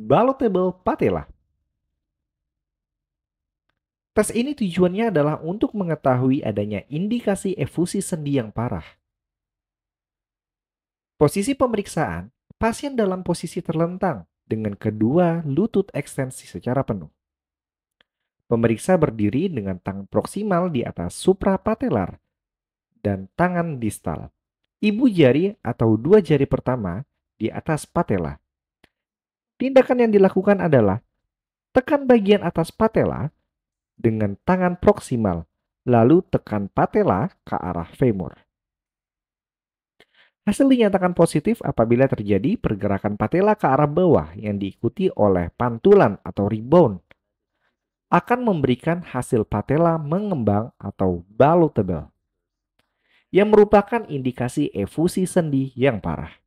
Balotable Patella. Tes ini tujuannya adalah untuk mengetahui adanya indikasi efusi sendi yang parah. Posisi pemeriksaan, pasien dalam posisi terlentang dengan kedua lutut ekstensi secara penuh. Pemeriksa berdiri dengan tangan proksimal di atas suprapatelar dan tangan distal. Ibu jari atau dua jari pertama di atas patella. Tindakan yang dilakukan adalah tekan bagian atas patella dengan tangan proksimal, lalu tekan patella ke arah femur. Hasil dinyatakan positif apabila terjadi pergerakan patella ke arah bawah yang diikuti oleh pantulan atau rebound akan memberikan hasil patella mengembang atau balutable yang merupakan indikasi efusi sendi yang parah.